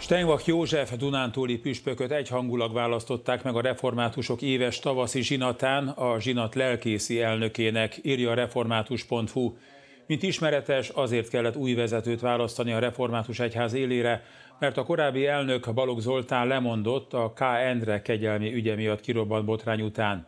Steinbach József Dunántúli püspököt egyhangulag választották meg a reformátusok éves tavaszi zsinatán a zsinat lelkészi elnökének, írja a református.hu. Mint ismeretes, azért kellett új vezetőt választani a református egyház élére, mert a korábbi elnök Balogh Zoltán lemondott a K. Endre kegyelmi ügye miatt kirobbant botrány után.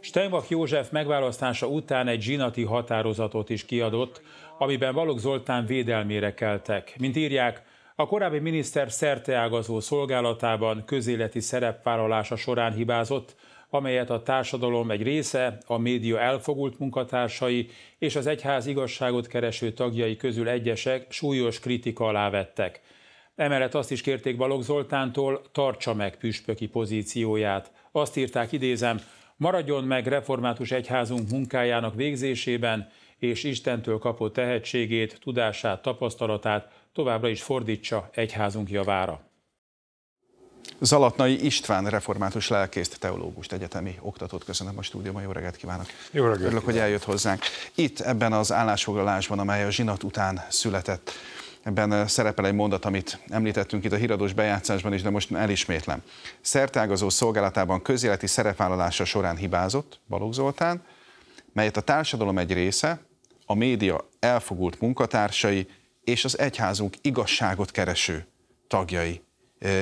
Steinbach József megválasztása után egy zsinati határozatot is kiadott, amiben Balogh Zoltán védelmére keltek. Mint írják, a korábbi miniszter szerteágazó szolgálatában közéleti szerepvállalása során hibázott, amelyet a társadalom egy része, a média elfogult munkatársai és az egyház igazságot kereső tagjai közül egyesek súlyos kritika alá vettek. Emellett azt is kérték Balogh Zoltántól, tartsa meg püspöki pozícióját. Azt írták, idézem, maradjon meg református egyházunk munkájának végzésében, és Istentől kapott tehetségét, tudását, tapasztalatát továbbra is fordítsa egyházunk javára. Zalatnai István, református lelkészt, teológust, egyetemi oktatót köszönöm a stúdióban. Jó reggelt kívánok! Jó reggelt! Örülök, hogy eljött hozzánk. Itt ebben az állásfoglalásban, amely a zsinat után született, ebben szerepel egy mondat, amit említettünk itt a híradós bejátszásban is, de most elismétlem. Szertágazó szolgálatában közéleti szerepvállalása során hibázott Balogh Zoltán, melyet a társadalom egy része, a média elfogult munkatársai és az egyházunk igazságot kereső tagjai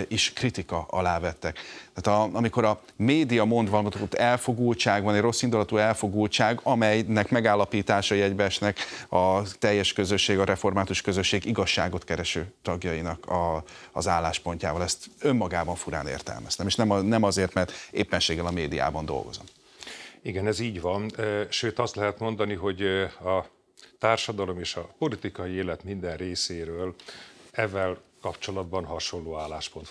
is kritika alá vettek. Tehát a, amikor a média mond valamit, ott elfogultság van, egy rossz indulatú elfogultság, amelynek megállapítása egybeesnek a teljes közösség, a református közösség igazságot kereső tagjainak a, az álláspontjával. Ezt önmagában furán értelmeztem, és nem, a, nem azért, mert éppenséggel a médiában dolgozom. Igen, ez így van. Sőt, azt lehet mondani, hogy a társadalom és a politikai élet minden részéről evel kapcsolatban hasonló álláspont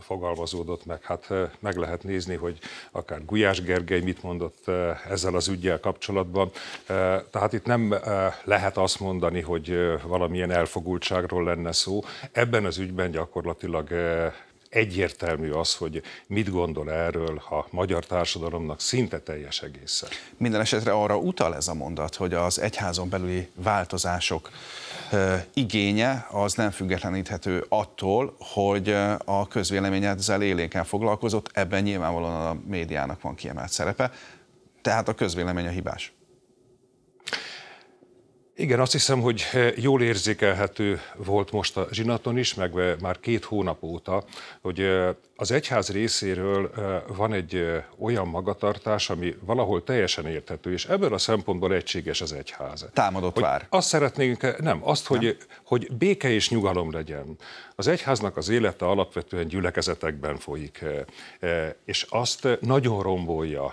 fogalmazódott meg. Hát meg lehet nézni, hogy akár Gulyás Gergely mit mondott ezzel az ügyel kapcsolatban. Tehát itt nem lehet azt mondani, hogy valamilyen elfogultságról lenne szó. Ebben az ügyben gyakorlatilag egyértelmű az, hogy mit gondol erről a magyar társadalomnak szinte teljes egészen. Minden esetre arra utal ez a mondat, hogy az egyházon belüli változások igénye az nem függetleníthető attól, hogy a közvélemény ezzel éléken foglalkozott, ebben nyilvánvalóan a médiának van kiemelt szerepe, tehát a közvélemény a hibás. Igen, azt hiszem, hogy eh, jól érzékelhető volt most a zsinaton is, meg eh, már két hónap óta, hogy eh, az egyház részéről van egy olyan magatartás, ami valahol teljesen érthető, és ebből a szempontból egységes az egyház. Támadott hogy vár. Azt szeretnénk, nem, azt, hogy, nem. hogy béke és nyugalom legyen. Az egyháznak az élete alapvetően gyülekezetekben folyik, és azt nagyon rombolja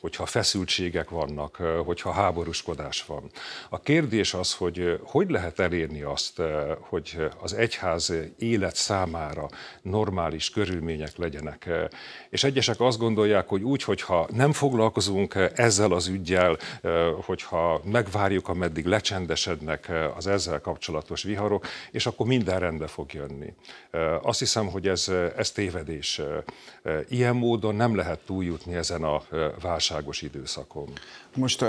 hogyha feszültségek vannak, hogyha háborúskodás van. A kérdés az, hogy hogy lehet elérni azt, hogy az egyház élet számára normális körülmények legyenek. És egyesek azt gondolják, hogy úgy, hogyha nem foglalkozunk ezzel az ügyjel, hogyha megvárjuk, ameddig lecsendesednek az ezzel kapcsolatos viharok, és akkor minden rendbe fog jönni. Azt hiszem, hogy ez, ez tévedés. Ilyen módon nem lehet túljutni ezen a válságon válságos időszakon. Most uh,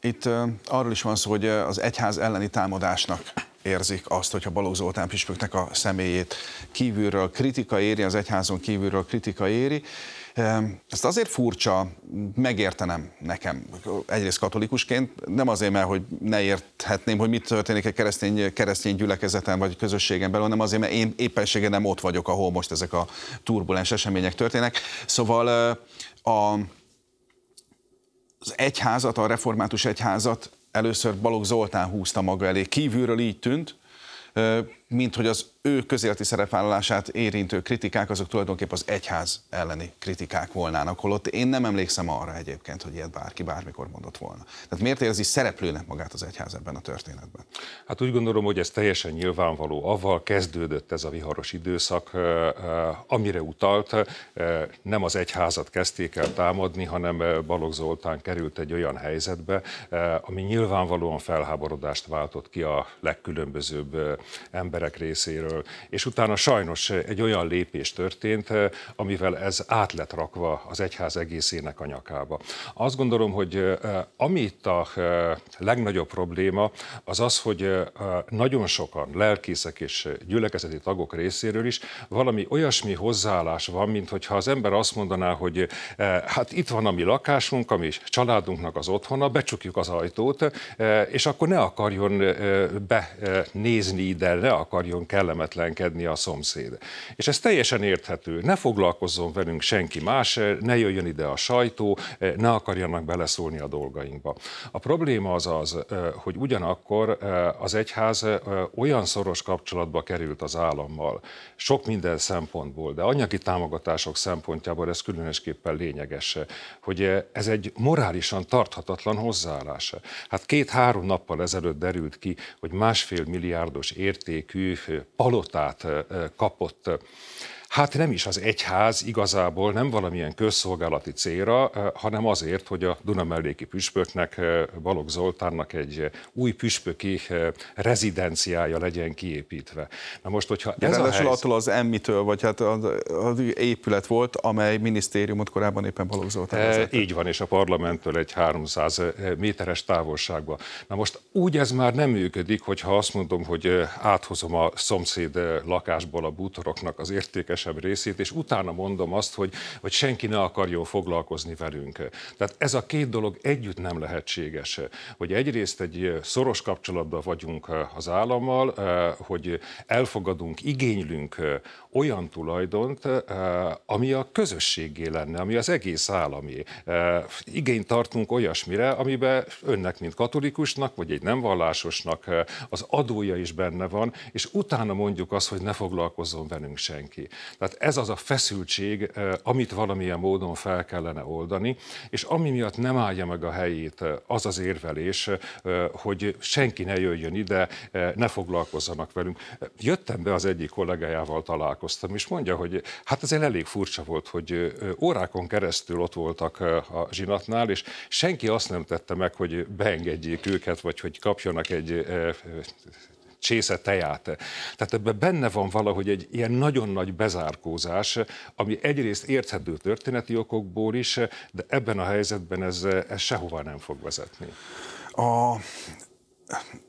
itt uh, arról is van szó, hogy az egyház elleni támadásnak érzik azt, hogyha Balogh Zoltán püspöknek a személyét kívülről kritika éri, az egyházon kívülről kritika éri. Ezt azért furcsa megértenem nekem, egyrészt katolikusként, nem azért, mert hogy ne érthetném, hogy mit történik egy keresztény, keresztény gyülekezeten vagy közösségen belül, hanem azért, mert én éppenséggel nem ott vagyok, ahol most ezek a turbulens események történnek. Szóval a, az egyházat, a református egyházat először Balogh Zoltán húzta maga elé. Kívülről így tűnt, mint hogy az ő közéleti szerepvállalását érintő kritikák, azok tulajdonképpen az egyház elleni kritikák volnának, holott én nem emlékszem arra egyébként, hogy ilyet bárki bármikor mondott volna. Tehát miért érzi szereplőnek magát az egyház ebben a történetben? Hát úgy gondolom, hogy ez teljesen nyilvánvaló. Avval kezdődött ez a viharos időszak, amire utalt, nem az egyházat kezdték el támadni, hanem Balogh Zoltán került egy olyan helyzetbe, ami nyilvánvalóan felháborodást váltott ki a legkülönbözőbb ember emberek részéről. És utána sajnos egy olyan lépés történt, eh, amivel ez át lett rakva az egyház egészének a nyakába. Azt gondolom, hogy eh, ami itt a eh, legnagyobb probléma, az az, hogy nagyon sokan lelkészek és gyülekezeti tagok részéről is valami olyasmi hozzáállás van, mint hogyha az ember azt mondaná, hogy hát itt van a mi lakásunk, ami családunknak az otthona, becsukjuk az ajtót, és akkor ne akarjon benézni ide, ne akarjon akarjon kellemetlenkedni a szomszéd. És ez teljesen érthető. Ne foglalkozzon velünk senki más, ne jöjjön ide a sajtó, ne akarjanak beleszólni a dolgainkba. A probléma az az, hogy ugyanakkor az egyház olyan szoros kapcsolatba került az állammal, sok minden szempontból, de anyagi támogatások szempontjából ez különösképpen lényeges, hogy ez egy morálisan tarthatatlan hozzáállás. Hát két-három nappal ezelőtt derült ki, hogy másfél milliárdos értékű értékű palotát kapott hát nem is az egyház igazából nem valamilyen közszolgálati célra, eh, hanem azért, hogy a Dunamelléki püspöknek, eh, Balogh Zoltánnak egy új püspöki eh, rezidenciája legyen kiépítve. Na most, hogyha De ez a helyzet... attól az emmitől, vagy hát az, az épület volt, amely minisztériumot korábban éppen Balogh Zoltán e, Így van, és a parlamenttől egy 300 méteres távolságban. Na most úgy ez már nem működik, hogyha azt mondom, hogy áthozom a szomszéd lakásból a bútoroknak az értékes lényegesebb részét, és utána mondom azt, hogy, hogy senki ne akarjon foglalkozni velünk. Tehát ez a két dolog együtt nem lehetséges, hogy egyrészt egy szoros kapcsolatban vagyunk eh, az állammal, eh, hogy elfogadunk, igénylünk eh, olyan tulajdont, ami a közösségé lenne, ami az egész állami. Igényt tartunk olyasmire, amiben önnek, mint katolikusnak, vagy egy nem vallásosnak az adója is benne van, és utána mondjuk azt, hogy ne foglalkozzon velünk senki. Tehát ez az a feszültség, amit valamilyen módon fel kellene oldani, és ami miatt nem állja meg a helyét az az érvelés, hogy senki ne jöjjön ide, ne foglalkozzanak velünk. Jöttem be az egyik kollégájával találkoztam, és mondja, hogy hát azért elég furcsa volt, hogy órákon keresztül ott voltak a zsinatnál, és senki azt nem tette meg, hogy beengedjék őket, vagy hogy kapjanak egy csésze teját. Tehát ebben benne van valahogy egy ilyen nagyon nagy bezárkózás, ami egyrészt érthető történeti okokból is, de ebben a helyzetben ez, ez sehova nem fog vezetni. A,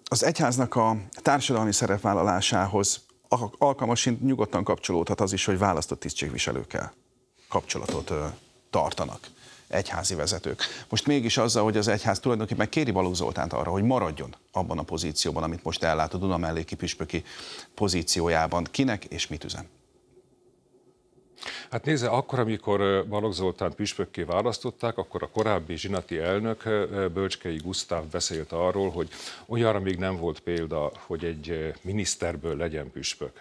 az egyháznak a társadalmi szerepvállalásához alkalmasint nyugodtan kapcsolódhat az is, hogy választott tisztségviselőkkel kapcsolatot tartanak egyházi vezetők. Most mégis azzal, hogy az egyház tulajdonképpen kéri Balogh Zoltánt arra, hogy maradjon abban a pozícióban, amit most ellát a Duna melléki püspöki pozíciójában. Kinek és mit üzen? Hát nézze, akkor, amikor Balogh Zoltán püspökké választották, akkor a korábbi zsinati elnök Bölcskei Gusztáv beszélt arról, hogy olyanra még nem volt példa, hogy egy miniszterből legyen püspök.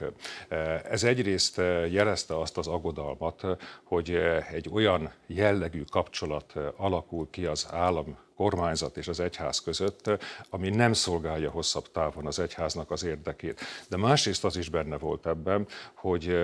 Ez egyrészt jelezte azt az agodalmat, hogy egy olyan jellegű kapcsolat alakul ki az állam kormányzat és az egyház között, ami nem szolgálja hosszabb távon az egyháznak az érdekét. De másrészt az is benne volt ebben, hogy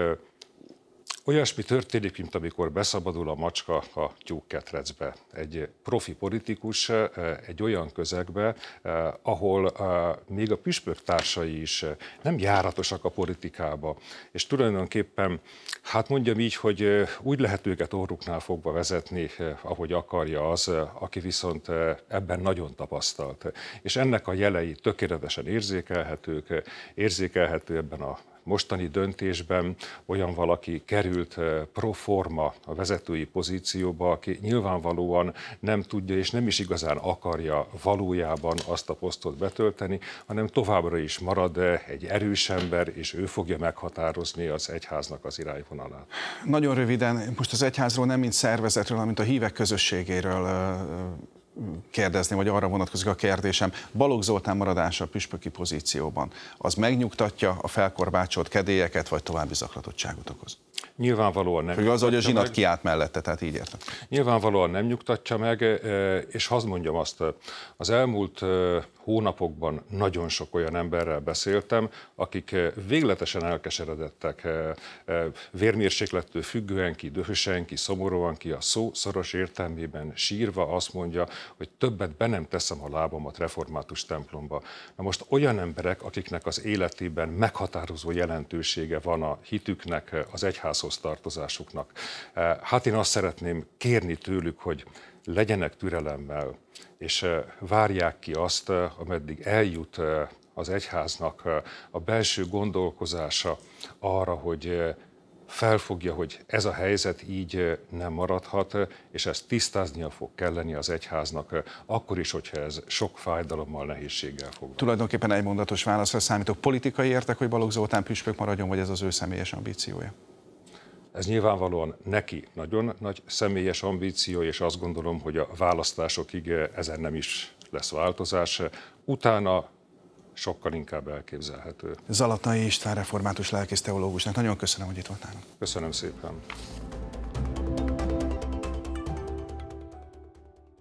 Olyasmi történik, mint amikor beszabadul a macska a tyúkketrecbe. Egy profi politikus eh, egy olyan közegbe, eh, ahol eh, még a püspök társai is nem járatosak a politikába, és tulajdonképpen, hát mondjam így, hogy úgy lehet őket orruknál fogva vezetni, ahogy akarja az, aki viszont ebben nagyon tapasztalt. És ennek a jelei tökéletesen érzékelhetők, érzékelhető ebben a mostani döntésben olyan valaki került proforma a vezetői pozícióba, aki nyilvánvalóan nem tudja és nem is igazán akarja valójában azt a posztot betölteni, hanem továbbra is marad egy erős ember, és ő fogja meghatározni az egyháznak az irányvonalát. Nagyon röviden, most az egyházról nem mint szervezetről, hanem mint a hívek közösségéről kérdezni, vagy arra vonatkozik a kérdésem. Balogh Zoltán maradása a püspöki pozícióban, az megnyugtatja a felkorbácsolt kedélyeket, vagy további zaklatottságot okoz? Nyilvánvalóan nem. Hogy az, hogy a zsinat kiállt mellette, tehát így értem. Nyilvánvalóan nem nyugtatja meg, eh, és hadd mondjam azt, eh, az elmúlt eh, hónapokban nagyon sok olyan emberrel beszéltem, akik eh, végletesen elkeseredettek, eh, eh, vérmérséklettől függően ki, dühösen ki, szomorúan ki, a szó szoros értelmében sírva azt mondja, hogy többet be nem teszem a lábamat református templomba. Na most olyan emberek, akiknek az életében meghatározó jelentősége van a hitüknek, az egyházhoz tartozásuknak. Hát én azt szeretném kérni tőlük, hogy legyenek türelemmel, és várják ki azt, ameddig eljut az egyháznak a belső gondolkozása arra, hogy felfogja, hogy ez a helyzet így nem maradhat, és ezt tisztáznia fog kelleni az egyháznak, akkor is, hogyha ez sok fájdalommal, nehézséggel fog. Tulajdonképpen egy mondatos válaszra számítok. Politikai értek, hogy Balogh Zoltán püspök maradjon, vagy ez az ő személyes ambíciója? Ez nyilvánvalóan neki nagyon nagy személyes ambíció, és azt gondolom, hogy a választásokig eh, ezen nem is lesz változás. Utána sokkal inkább elképzelhető. Zalatai István református lelkész teológusnak nagyon köszönöm, hogy itt voltál. Köszönöm szépen.